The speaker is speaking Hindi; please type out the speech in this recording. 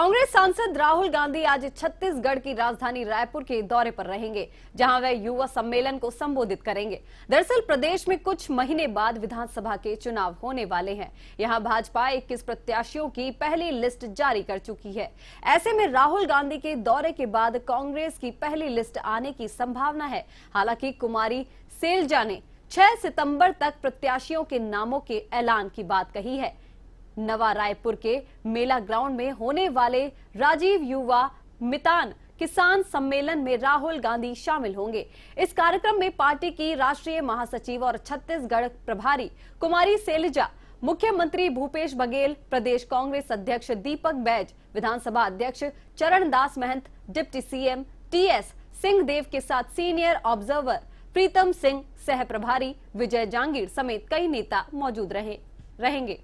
कांग्रेस सांसद राहुल गांधी आज छत्तीसगढ़ की राजधानी रायपुर के दौरे पर रहेंगे जहां वे युवा सम्मेलन को संबोधित करेंगे दरअसल प्रदेश में कुछ महीने बाद विधानसभा के चुनाव होने वाले हैं यहां भाजपा 21 प्रत्याशियों की पहली लिस्ट जारी कर चुकी है ऐसे में राहुल गांधी के दौरे के बाद कांग्रेस की पहली लिस्ट आने की संभावना है हालांकि कुमारी सेलजा ने छह सितंबर तक प्रत्याशियों के नामों के ऐलान की बात कही है नवा रायपुर के मेला ग्राउंड में होने वाले राजीव युवा मितान किसान सम्मेलन में राहुल गांधी शामिल होंगे इस कार्यक्रम में पार्टी की राष्ट्रीय महासचिव और छत्तीसगढ़ प्रभारी कुमारी सेलजा मुख्यमंत्री भूपेश बघेल प्रदेश कांग्रेस अध्यक्ष दीपक बैज विधानसभा अध्यक्ष चरण दास महंत डिप्टी सीएम टीएस देव के साथ सीनियर ऑब्जर्वर प्रीतम सिंह सह प्रभारी विजय जांगीर समेत कई नेता मौजूद रहे रहेंगे